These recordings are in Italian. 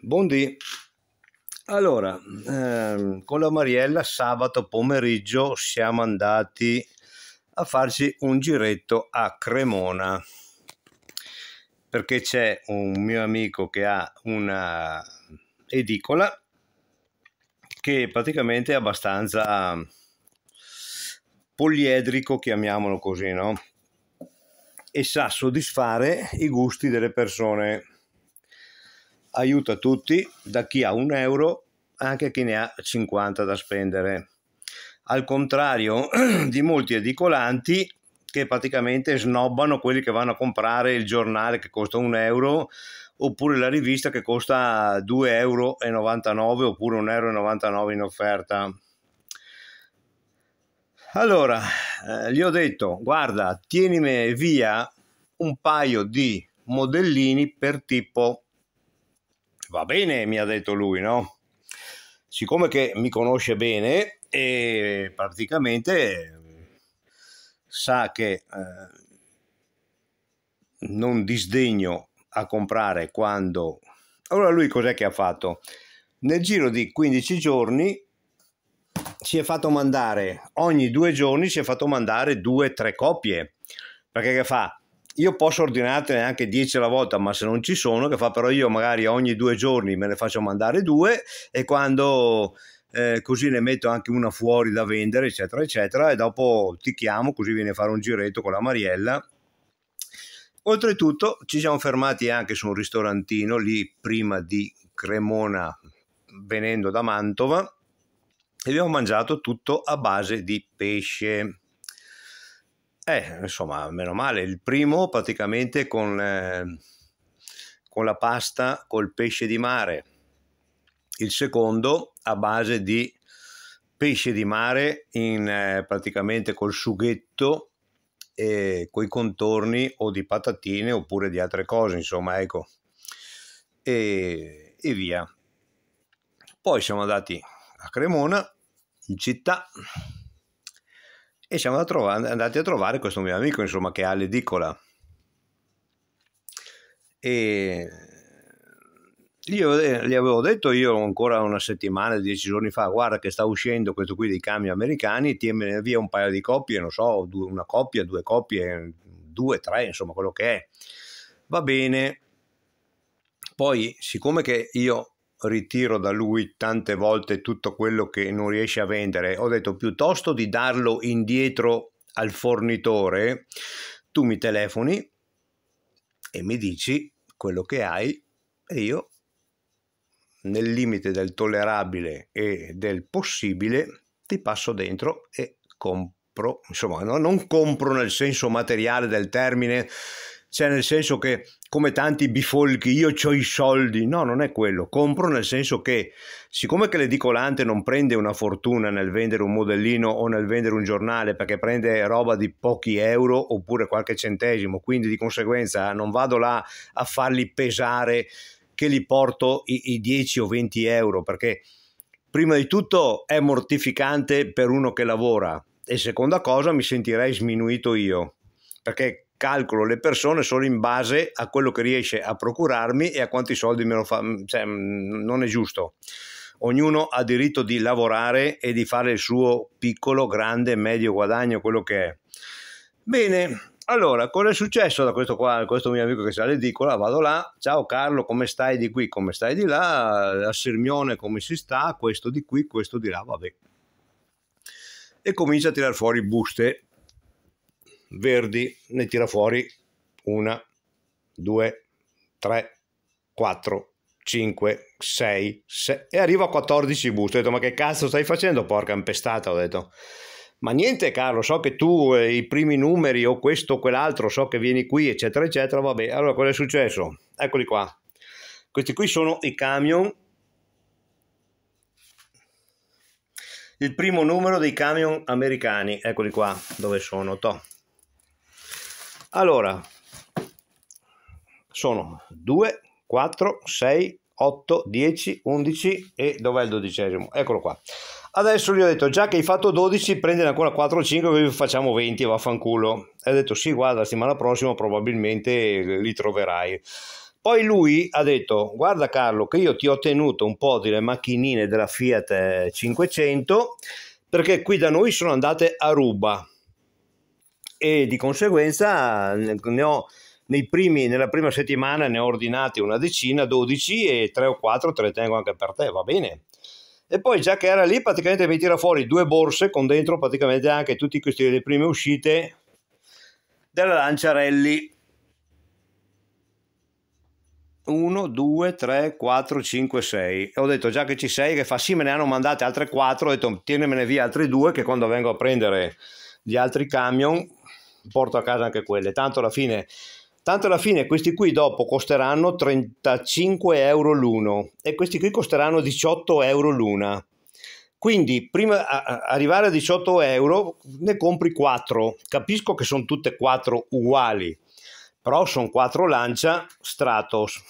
Buondì. Allora, ehm, con la Mariella sabato pomeriggio siamo andati a farci un giretto a Cremona perché c'è un mio amico che ha una edicola che praticamente è abbastanza poliedrico, chiamiamolo così, no? E sa soddisfare i gusti delle persone aiuta tutti, da chi ha un euro anche chi ne ha 50 da spendere. Al contrario di molti edicolanti che praticamente snobbano quelli che vanno a comprare il giornale che costa un euro oppure la rivista che costa 2,99 euro oppure 1,99 euro in offerta. Allora, eh, gli ho detto, guarda, tienimi via un paio di modellini per tipo Va bene, mi ha detto lui, no? Siccome che mi conosce bene e praticamente sa che eh, non disdegno a comprare quando... Allora lui cos'è che ha fatto? Nel giro di 15 giorni si è fatto mandare, ogni due giorni si è fatto mandare due, tre copie. Perché che fa? io posso ordinartene anche 10 alla volta, ma se non ci sono, che fa però io magari ogni due giorni me ne faccio mandare due e quando eh, così ne metto anche una fuori da vendere, eccetera, eccetera, e dopo ti chiamo così viene a fare un giretto con la Mariella. Oltretutto ci siamo fermati anche su un ristorantino lì prima di Cremona venendo da Mantova e abbiamo mangiato tutto a base di pesce eh, insomma, meno male. Il primo praticamente con, eh, con la pasta col pesce di mare. Il secondo a base di pesce di mare in, eh, praticamente col sughetto e coi contorni o di patatine oppure di altre cose, insomma, ecco. E, e via. Poi siamo andati a Cremona, in città, e siamo andati a trovare questo mio amico, insomma, che ha l'edicola. E io gli avevo detto io ancora una settimana, dieci giorni fa, guarda che sta uscendo questo qui dei camion americani, tienmene via un paio di coppie, non so, una coppia, due coppie, due, tre, insomma quello che è. Va bene. Poi, siccome che io ritiro da lui tante volte tutto quello che non riesce a vendere, ho detto piuttosto di darlo indietro al fornitore, tu mi telefoni e mi dici quello che hai e io nel limite del tollerabile e del possibile ti passo dentro e compro, insomma no, non compro nel senso materiale del termine cioè nel senso che come tanti bifolchi io ho i soldi, no non è quello, compro nel senso che siccome che l'edicolante non prende una fortuna nel vendere un modellino o nel vendere un giornale perché prende roba di pochi euro oppure qualche centesimo, quindi di conseguenza non vado là a farli pesare che li porto i, i 10 o 20 euro perché prima di tutto è mortificante per uno che lavora e seconda cosa mi sentirei sminuito io perché calcolo le persone solo in base a quello che riesce a procurarmi e a quanti soldi me lo fa, mm, cioè, mm, non è giusto. Ognuno ha diritto di lavorare e di fare il suo piccolo, grande, medio guadagno, quello che è. Bene, allora, cosa è successo da questo qua, questo mio amico che sa l'edicola, vado là, ciao Carlo, come stai di qui, come stai di là, a Sirmione come si sta, questo di qui, questo di là, vabbè. E comincia a tirar fuori buste Verdi ne tira fuori una, due, tre, quattro, cinque, sei, 6 e arrivo a 14 buste. Ho detto, ma che cazzo stai facendo? Porca impestata, ho detto. Ma niente Carlo, so che tu eh, i primi numeri o questo o quell'altro, so che vieni qui, eccetera, eccetera. Vabbè, allora cosa è successo? Eccoli qua. Questi qui sono i camion. Il primo numero dei camion americani, eccoli qua, dove sono? Toh allora sono 2 4 6 8 10 11 e dov'è il dodicesimo eccolo qua adesso gli ho detto già che hai fatto 12 prendene ancora 4 5 così facciamo 20 vaffanculo e ha detto sì guarda la settimana prossima probabilmente li troverai poi lui ha detto guarda Carlo che io ti ho tenuto un po' delle macchinine della Fiat 500 perché qui da noi sono andate a ruba e di conseguenza eh, ne ho, primi, nella prima settimana ne ho ordinati una decina, 12 e 3 o 4 te le tengo anche per te, va bene? E poi già che era lì praticamente mi tira fuori due borse con dentro praticamente anche tutte queste le prime uscite della Lanciarelli. 1, 2, 3, 4, 5, 6. Ho detto già che ci sei, che fa sì, me ne hanno mandate altre 4, ho detto tienemene via altre due che quando vengo a prendere gli altri camion porto a casa anche quelle, tanto alla fine tanto alla fine questi qui dopo costeranno 35 euro l'uno e questi qui costeranno 18 euro l'una quindi prima a arrivare a 18 euro ne compri 4 capisco che sono tutte e 4 uguali però sono 4 lancia stratos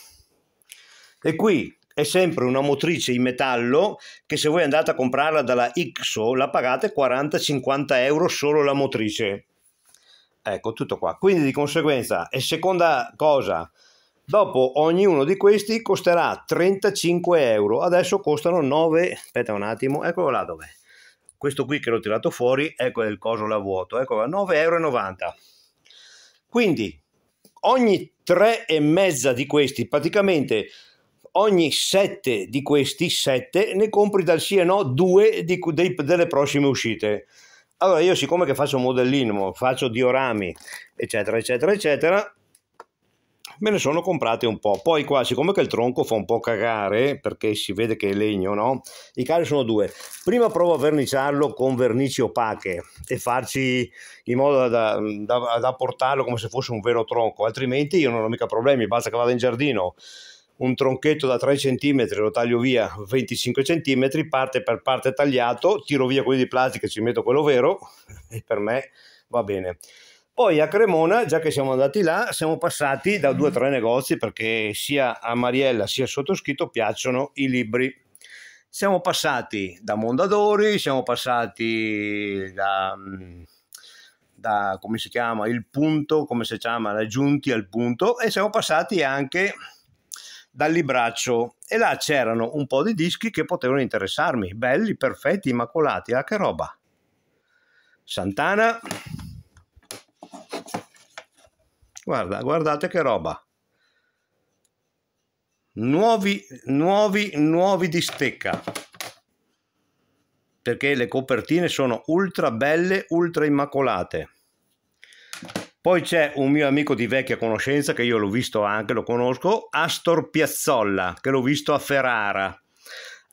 e qui è sempre una motrice in metallo che se voi andate a comprarla dalla IXO la pagate 40-50 euro solo la motrice Ecco, tutto qua. Quindi di conseguenza, e seconda cosa, dopo ognuno di questi costerà 35 euro, adesso costano 9, aspetta un attimo, eccolo là dov'è. Questo qui che l'ho tirato fuori, ecco il coso là vuoto, ecco 9,90 euro. Quindi ogni 3 e mezza di questi, praticamente ogni 7 di questi 7 ne compri dal sì e no 2 delle prossime uscite. Allora io siccome che faccio modellino, faccio diorami, eccetera, eccetera, eccetera, me ne sono comprati un po'. Poi qua, siccome che il tronco fa un po' cagare, perché si vede che è legno, no? I cari sono due. Prima provo a verniciarlo con vernici opache e farci in modo da, da, da portarlo come se fosse un vero tronco, altrimenti io non ho mica problemi, basta che vada in giardino un tronchetto da 3 cm, lo taglio via 25 cm, parte per parte tagliato, tiro via quelli di plastica e ci metto quello vero e per me va bene. Poi a Cremona, già che siamo andati là, siamo passati da due o tre negozi perché sia a Mariella sia a sottoscritto piacciono i libri. Siamo passati da Mondadori, siamo passati da da come si chiama il punto, come si chiama, raggiunti al punto e siamo passati anche dal libraccio e là c'erano un po' di dischi che potevano interessarmi, belli, perfetti, immacolati, ah che roba. Santana, guarda, guardate che roba. Nuovi, nuovi, nuovi di stecca, perché le copertine sono ultra belle, ultra immacolate. Poi c'è un mio amico di vecchia conoscenza che io l'ho visto anche, lo conosco, Astor Piazzolla, che l'ho visto a Ferrara.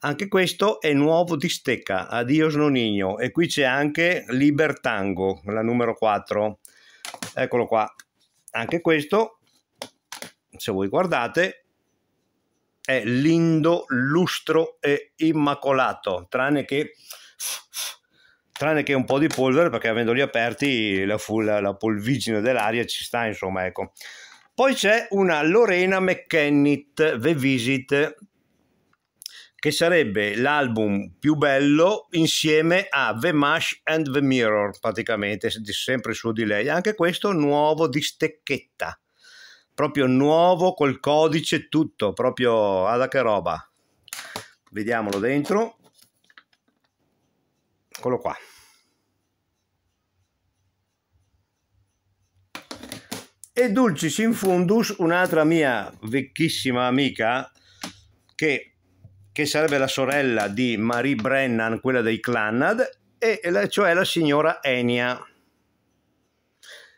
Anche questo è nuovo di Stecca, Adios Nonino. E qui c'è anche Libertango, la numero 4. Eccolo qua. Anche questo, se voi guardate, è lindo, lustro e immacolato, tranne che tranne che un po' di polvere perché avendoli aperti la, la, la polvigine dell'aria ci sta insomma ecco poi c'è una Lorena McKennitt The Visit che sarebbe l'album più bello insieme a The Mash and The Mirror praticamente sempre su di lei anche questo nuovo di stecchetta proprio nuovo col codice tutto proprio alla che roba vediamolo dentro eccolo qua E Dulcis in Fundus, un'altra mia vecchissima amica, che, che sarebbe la sorella di Marie Brennan, quella dei Clannad, e la, cioè la signora Enia.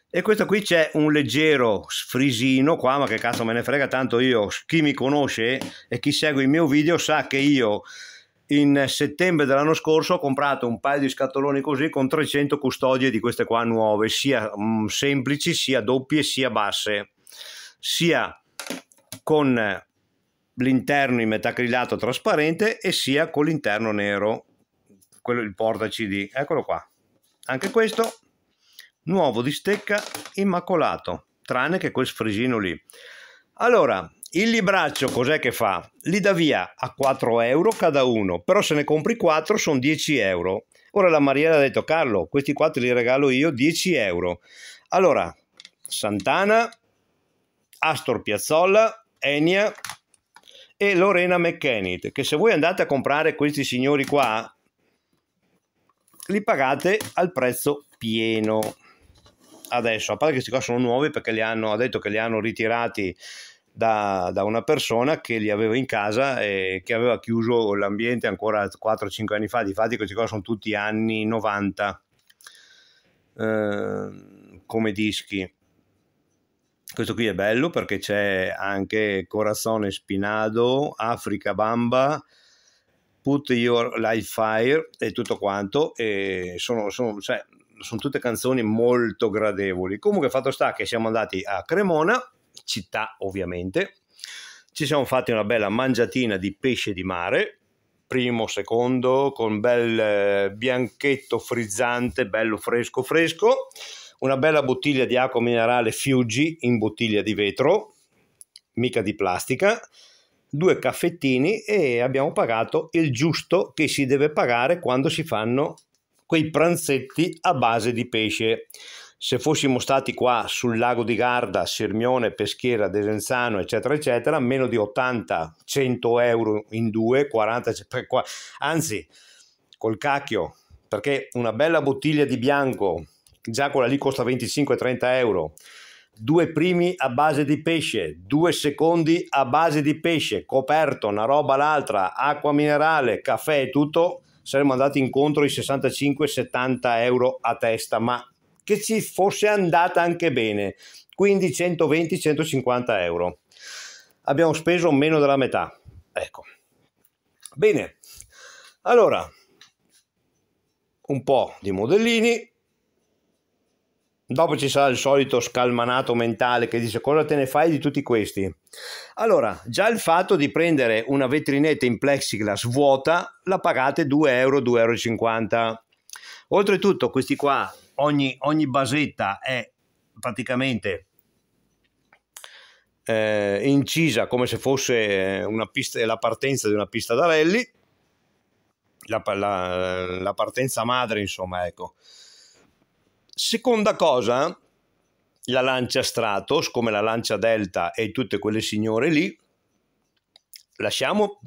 E questo qui c'è un leggero sfrisino qua, ma che cazzo me ne frega, tanto io, chi mi conosce e chi segue il mio video sa che io in settembre dell'anno scorso ho comprato un paio di scatoloni così con 300 custodie di queste qua nuove, sia mm, semplici, sia doppie, sia basse, sia con l'interno in metacrilato trasparente e sia con l'interno nero, quello il porta CD, eccolo qua. Anche questo nuovo di stecca immacolato, tranne che quel frisino lì. Allora, il libraccio cos'è che fa? Li dà via a 4 euro cada uno, però se ne compri 4 sono 10 euro. Ora la Maria ha detto Carlo, questi 4 li regalo io 10 euro. Allora, Santana, Astor Piazzolla, Enia e Lorena McKennitt, che se voi andate a comprare questi signori qua, li pagate al prezzo pieno. Adesso, a parte che questi qua sono nuovi perché li hanno, ha detto che li hanno ritirati da, da, una persona che li aveva in casa e che aveva chiuso l'ambiente ancora 4-5 anni fa, di fatti questi qua sono tutti anni 90 eh, come dischi. Questo qui è bello perché c'è anche Corazzone Spinado, Africa Bamba, Put Your Life Fire e tutto quanto. E sono, sono, cioè, sono tutte canzoni molto gradevoli. Comunque fatto sta che siamo andati a Cremona città ovviamente. Ci siamo fatti una bella mangiatina di pesce di mare, primo, secondo, con bel eh, bianchetto frizzante, bello fresco fresco, una bella bottiglia di acqua minerale Fiuggi in bottiglia di vetro, mica di plastica, due caffettini e abbiamo pagato il giusto che si deve pagare quando si fanno quei pranzetti a base di pesce se fossimo stati qua sul lago di Garda, Sirmione, Peschiera, Desenzano, eccetera, eccetera, meno di 80-100 euro in due, 40, anzi, col cacchio, perché una bella bottiglia di bianco, già quella lì costa 25-30 euro, due primi a base di pesce, due secondi a base di pesce, coperto, una roba l'altra, acqua minerale, caffè e tutto, saremmo andati incontro ai 65-70 euro a testa, ma che ci fosse andata anche bene, quindi 120-150 euro. Abbiamo speso meno della metà. Ecco. Bene, allora, un po' di modellini, Dopo ci sarà il solito scalmanato mentale che dice cosa te ne fai di tutti questi. Allora, già il fatto di prendere una vetrinetta in plexiglass vuota la pagate 2 euro, 2,50 euro. Oltretutto questi qua ogni, ogni basetta è praticamente eh, incisa come se fosse eh, pista, la partenza di una pista da rally, la, la, la partenza madre insomma ecco. Seconda cosa, la lancia Stratos come la lancia Delta e tutte quelle signore lì, lasciamo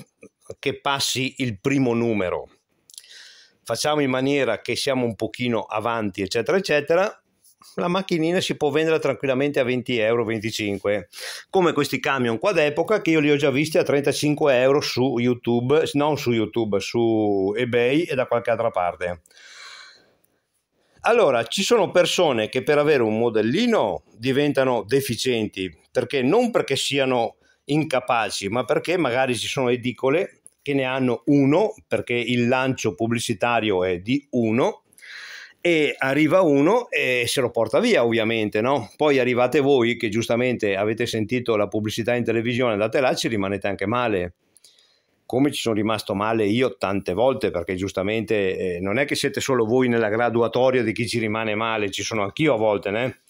che passi il primo numero facciamo in maniera che siamo un pochino avanti, eccetera, eccetera, la macchinina si può vendere tranquillamente a 20 euro 25 come questi camion qua d'epoca che io li ho già visti a 35 euro su youtube non su youtube su ebay e da qualche altra parte allora ci sono persone che per avere un modellino diventano deficienti perché non perché siano incapaci ma perché magari ci sono edicole che ne hanno uno perché il lancio pubblicitario è di uno e arriva uno e se lo porta via ovviamente no? poi arrivate voi che giustamente avete sentito la pubblicità in televisione andate là ci rimanete anche male come ci sono rimasto male io tante volte perché giustamente eh, non è che siete solo voi nella graduatoria di chi ci rimane male ci sono anch'io a volte né?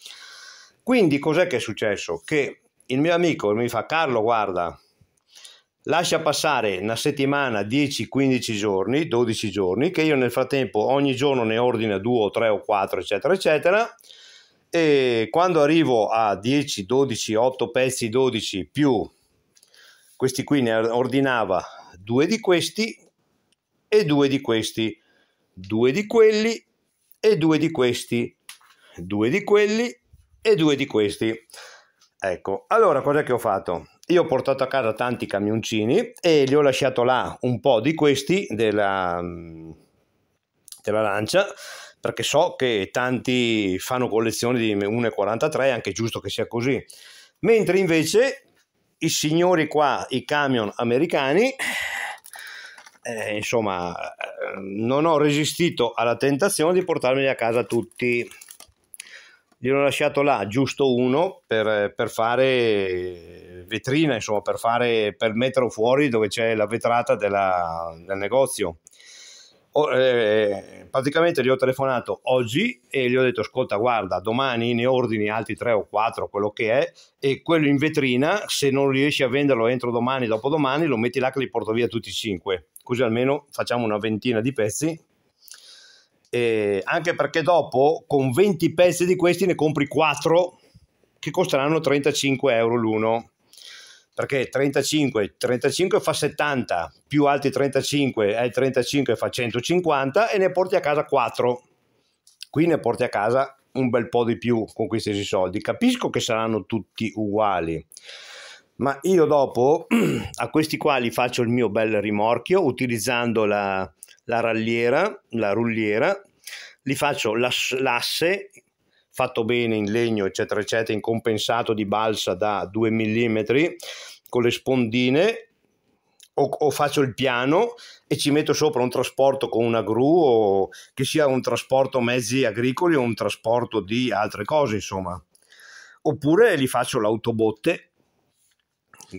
quindi cos'è che è successo? che il mio amico mi fa Carlo guarda Lascia passare una settimana, 10-15 giorni, 12 giorni, che io nel frattempo ogni giorno ne ordino 2 o 3 o 4, eccetera, eccetera. E quando arrivo a 10, 12, 8 pezzi, 12 più questi qui ne ordinava due di questi e due di questi, due di quelli e due di questi, due di quelli e due di questi. Ecco, allora cosa che ho fatto? Io ho portato a casa tanti camioncini e li ho lasciato là un po' di questi della, della lancia perché so che tanti fanno collezioni di 1,43, anche giusto che sia così. Mentre invece i signori qua, i camion americani, eh, insomma, eh, non ho resistito alla tentazione di portarmeli a casa tutti gli ho lasciato là giusto uno per, per fare vetrina, insomma, per, fare, per, metterlo fuori dove c'è la vetrata della, del negozio. O, eh, praticamente gli ho telefonato oggi e gli ho detto ascolta guarda domani ne ordini altri 3 o 4 quello che è e quello in vetrina se non riesci a venderlo entro domani dopodomani lo metti là che li porto via tutti e 5 così almeno facciamo una ventina di pezzi eh, anche perché dopo con 20 pezzi di questi ne compri 4 che costeranno 35 euro l'uno perché 35, 35 fa 70 più altri 35 è eh, 35 fa 150 e ne porti a casa 4 qui ne porti a casa un bel po' di più con questi stessi soldi capisco che saranno tutti uguali ma io dopo a questi quali faccio il mio bel rimorchio utilizzando la, la ralliera, la rulliera, li faccio l'as- l'asse fatto bene in legno eccetera eccetera in compensato di balsa da 2 mm con le spondine o, o, faccio il piano e ci metto sopra un trasporto con una gru o che sia un trasporto mezzi agricoli o un trasporto di altre cose insomma oppure li faccio l'autobotte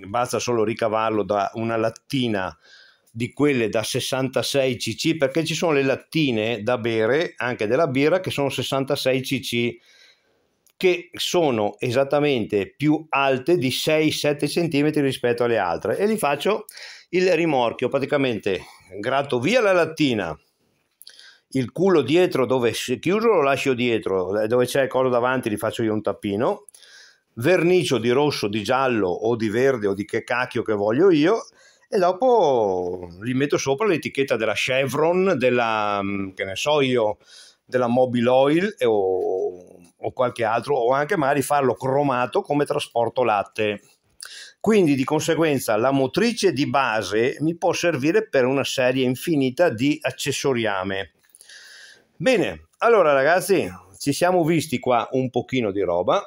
basta solo ricavarlo da una lattina di quelle da 66 cc perché ci sono le lattine da bere anche della birra che sono 66 cc che sono esattamente più alte di 6-7 cm rispetto alle altre e li faccio il rimorchio praticamente gratto via la lattina il culo dietro dove è chiuso lo lascio dietro eh, dove c'è il collo davanti li faccio io un tappino vernicio di rosso di giallo o di verde o di che cacchio che voglio io e dopo gli metto sopra l'etichetta della Chevron, della, mm, che ne so io, della Mobile Oil o, o qualche altro, o anche magari farlo cromato come trasporto latte. Quindi di conseguenza la motrice di base mi può servire per una serie infinita di accessoriame. Bene, allora ragazzi, ci siamo visti qua un pochino di roba.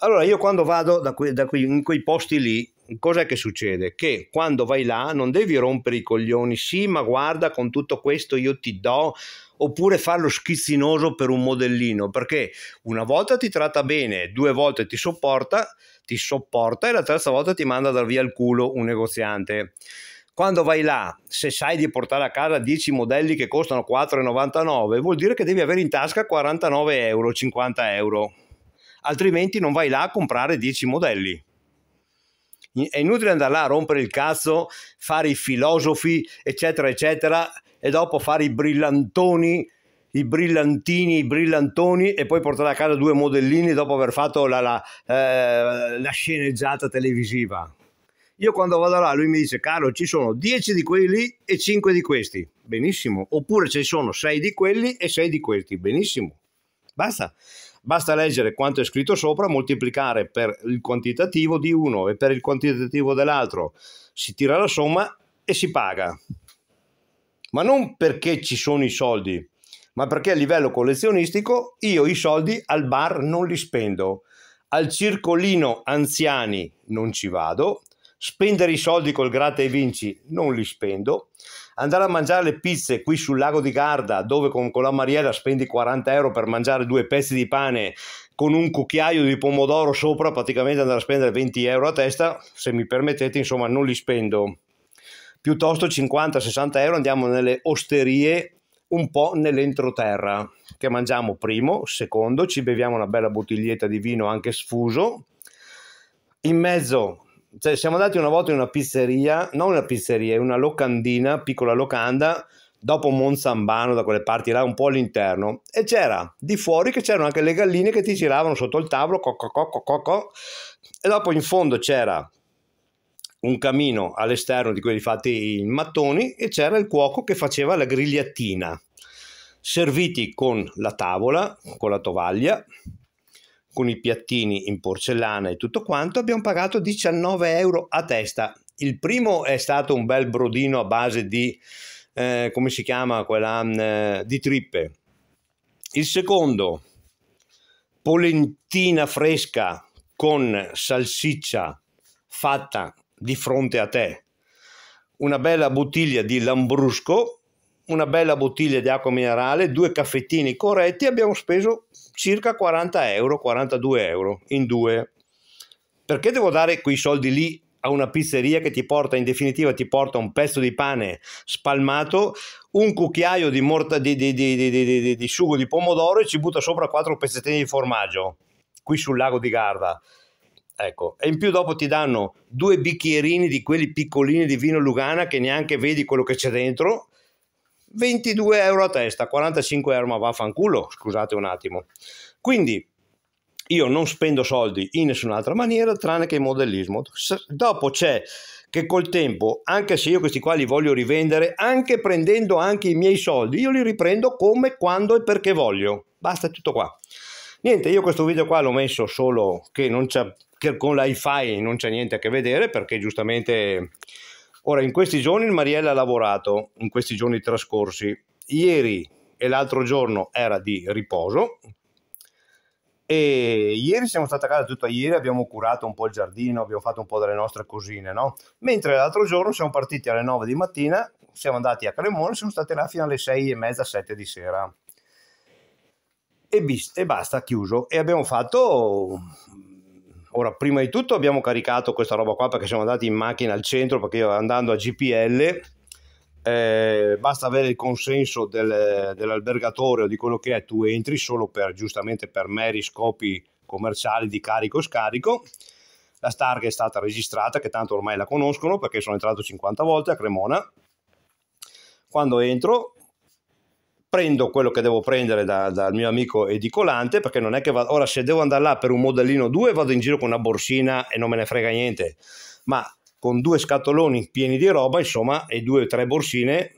Allora io quando vado da que- da que- in quei posti lì cosa che succede? Che quando vai là non devi rompere i coglioni, sì, ma guarda, con tutto questo io ti do, oppure farlo schizzinoso per un modellino, perché una volta ti tratta bene, due volte ti sopporta, ti sopporta e la terza volta ti manda a dar via il culo un negoziante. Quando vai là, se sai di portare a casa 10 modelli che costano 4,99, vuol dire che devi avere in tasca 49 euro, 50 euro, altrimenti non vai là a comprare 10 modelli. È inutile andare là a rompere il cazzo, fare i filosofi, eccetera, eccetera, e dopo fare i brillantoni, i brillantini, i brillantoni, e poi portare a casa due modellini dopo aver fatto la, la, eh, la sceneggiata televisiva. Io quando vado là, lui mi dice, caro, ci sono dieci di quelli e cinque di questi. Benissimo. Oppure ci sono sei di quelli e sei di questi. Benissimo. Basta. Basta leggere quanto è scritto sopra, moltiplicare per il quantitativo di uno e per il quantitativo dell'altro, si tira la somma e si paga. Ma non perché ci sono i soldi, ma perché a livello collezionistico io i soldi al bar non li spendo, al circolino anziani non ci vado, spendere i soldi col gratta e vinci non li spendo, andare a mangiare le pizze qui sul lago di Garda, dove con, con la Mariella spendi 40 euro per mangiare due pezzi di pane con un cucchiaio di pomodoro sopra, praticamente andare a spendere 20 euro a testa, se mi permettete, insomma, non li spendo. Piuttosto 50-60 euro andiamo nelle osterie un po' nell'entroterra, che mangiamo primo, secondo, ci beviamo una bella bottiglietta di vino anche sfuso, in mezzo cioè, siamo andati una volta in una pizzeria, non una pizzeria, in una locandina, piccola locanda, dopo Monzambano, da quelle parti là, un po' all'interno, e c'era di fuori che c'erano anche le galline che ti giravano sotto il tavolo, co, co, co, co, co, e dopo in fondo c'era un camino all'esterno di quelli fatti in mattoni e c'era il cuoco che faceva la grigliatina, serviti con la tavola, con la tovaglia, con i piattini in porcellana e tutto quanto, abbiamo pagato 19 euro a testa. Il primo è stato un bel brodino a base di, eh, come si chiama quella, mm, eh, di trippe. Il secondo, polentina fresca con salsiccia fatta di fronte a te. Una bella bottiglia di lambrusco, una bella bottiglia di acqua minerale, due caffettini corretti, abbiamo speso circa 40 euro, 42 euro in due. Perché devo dare quei soldi lì a una pizzeria che ti porta, in definitiva, ti porta un pezzo di pane spalmato, un cucchiaio di, morta, di, di, di, di sugo di pomodoro e ci butta sopra quattro pezzettini di formaggio, qui sul lago di Garda. Ecco, e in più dopo ti danno due bicchierini di quelli piccolini di vino Lugana che neanche vedi quello che c'è dentro 22 euro a testa, 45 euro ma vaffanculo, scusate un attimo. Quindi io non spendo soldi in nessun'altra maniera tranne che in modellismo. dopo c'è che col tempo, anche se io questi qua li voglio rivendere, anche prendendo anche i miei soldi, io li riprendo come, quando e perché voglio. Basta tutto qua. Niente, io questo video qua l'ho messo solo che, non c'è, che con l'iFi non c'è niente a che vedere perché giustamente Ora, in questi giorni il Mariella ha lavorato, in questi giorni trascorsi. Ieri e l'altro giorno era di riposo. E ieri siamo stati a casa tutta ieri, abbiamo curato un po' il giardino, abbiamo fatto un po' delle nostre cosine, no? Mentre l'altro giorno siamo partiti alle 9 di mattina, siamo andati a Cremona, siamo stati là fino alle 6 e mezza, 7 di sera. E, bis- e basta, chiuso. E abbiamo fatto Ora, prima di tutto abbiamo caricato questa roba qua perché siamo andati in macchina al centro, perché io andando a GPL eh, basta avere il consenso del, dell'albergatore o di quello che è, tu entri solo per giustamente per meri scopi commerciali di carico e scarico. La Starg è stata registrata, che tanto ormai la conoscono perché sono entrato 50 volte a Cremona. Quando entro prendo quello che devo prendere da, dal mio amico edicolante perché non è che vado, ora se devo andare là per un modellino 2 vado in giro con una borsina e non me ne frega niente, ma con due scatoloni pieni di roba insomma e due o tre borsine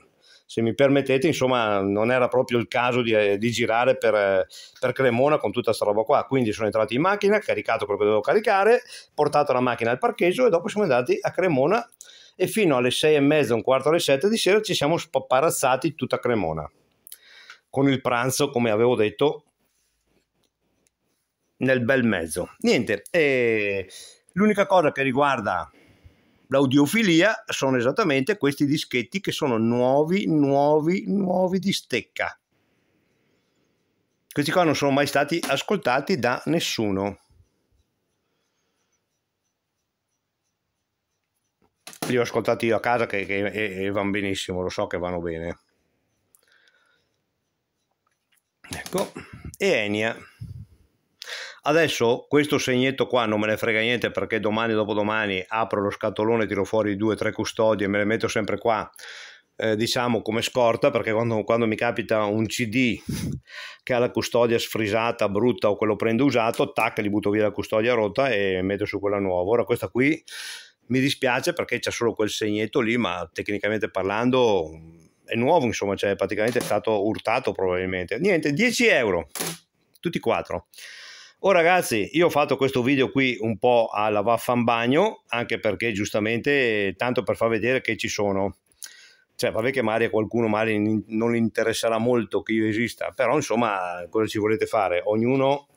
se mi permettete, insomma, non era proprio il caso di, eh, di girare per, eh, per, Cremona con tutta questa roba qua. Quindi sono entrato in macchina, caricato quello che dovevo caricare, portato la macchina al parcheggio e dopo siamo andati a Cremona e fino alle sei e mezza, un quarto alle sette di sera ci siamo spaparazzati tutta Cremona con il pranzo, come avevo detto, nel bel mezzo. Niente, eh, l'unica cosa che riguarda l'audiofilia sono esattamente questi dischetti che sono nuovi, nuovi, nuovi di stecca. Questi qua non sono mai stati ascoltati da nessuno. Li ho ascoltati io a casa che, che e, e vanno benissimo, lo so che vanno bene ecco e Enia adesso questo segnetto qua non me ne frega niente perché domani dopodomani apro lo scatolone tiro fuori due o tre custodie e me le metto sempre qua eh, diciamo come scorta perché quando, quando, mi capita un cd che ha la custodia sfrisata brutta o quello prendo usato tac li butto via la custodia rotta e metto su quella nuova ora questa qui mi dispiace perché c'è solo quel segnetto lì ma tecnicamente parlando è nuovo, insomma, cioè praticamente è stato urtato probabilmente. Niente, 10 euro, tutti e quattro. Oh ragazzi, io ho fatto questo video qui un po' alla vaffanbagno, anche perché giustamente, tanto per far vedere che ci sono. Cioè, vabbè che magari a qualcuno magari non interesserà molto che io esista, però insomma, cosa ci volete fare? Ognuno,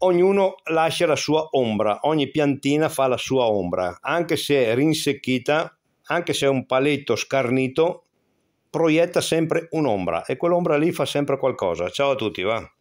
ognuno lascia la sua ombra, ogni piantina fa la sua ombra, anche se rinsecchita, anche se è un paletto scarnito, proietta sempre un'ombra e quell'ombra lì fa sempre qualcosa. Ciao a tutti, va.